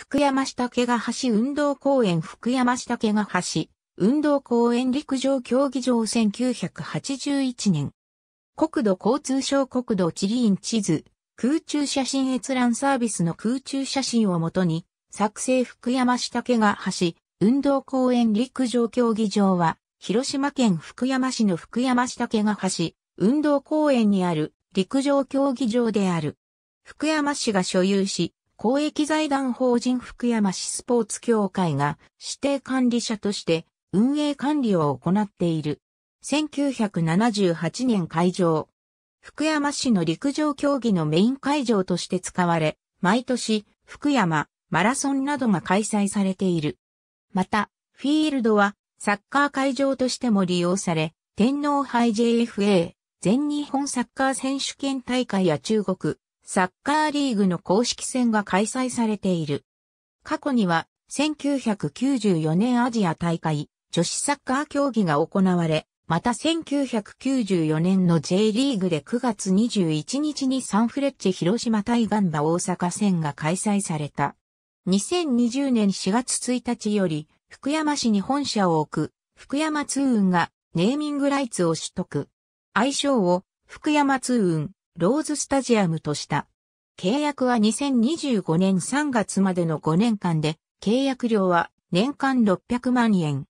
福山下毛が橋運動公園福山下毛が橋運動公園陸上競技場1981年。国土交通省国土地理院地図、空中写真閲覧サービスの空中写真をもとに、作成福山下毛が橋運動公園陸上競技場は、広島県福山市の福山下毛が橋運動公園にある陸上競技場である。福山市が所有し、公益財団法人福山市スポーツ協会が指定管理者として運営管理を行っている。1978年会場。福山市の陸上競技のメイン会場として使われ、毎年、福山、マラソンなどが開催されている。また、フィールドは、サッカー会場としても利用され、天皇杯 JFA、全日本サッカー選手権大会や中国、サッカーリーグの公式戦が開催されている。過去には、1994年アジア大会、女子サッカー競技が行われ、また1994年の J リーグで9月21日にサンフレッチェ広島対ガンバ大阪戦が開催された。2020年4月1日より福山市に本社を置く福山通運がネーミングライツを取得。愛称を福山通運ローズスタジアムとした。契約は2025年3月までの5年間で、契約料は年間600万円。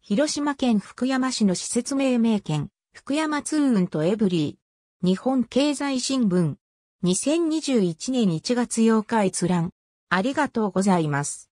広島県福山市の施設命名権、福山通運とエブリー。日本経済新聞。2021年1月8日閲覧。ありがとうございます。